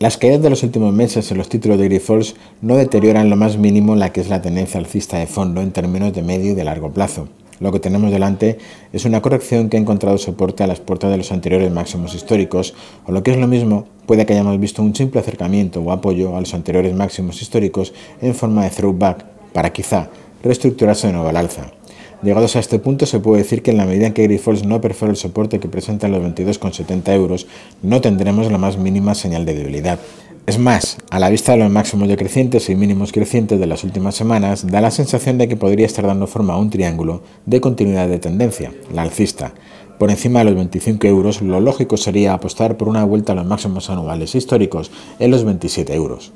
Las caídas de los últimos meses en los títulos de Grifols no deterioran lo más mínimo la que es la tendencia alcista de fondo en términos de medio y de largo plazo. Lo que tenemos delante es una corrección que ha encontrado soporte a las puertas de los anteriores máximos históricos, o lo que es lo mismo, puede que hayamos visto un simple acercamiento o apoyo a los anteriores máximos históricos en forma de throwback, para quizá reestructurarse de nuevo al alza. Llegados a este punto, se puede decir que en la medida en que Grifols no perfora el soporte que presentan los 22,70 euros, no tendremos la más mínima señal de debilidad. Es más, a la vista de los máximos decrecientes y mínimos crecientes de las últimas semanas, da la sensación de que podría estar dando forma a un triángulo de continuidad de tendencia, la alcista. Por encima de los 25 euros, lo lógico sería apostar por una vuelta a los máximos anuales históricos en los 27 euros.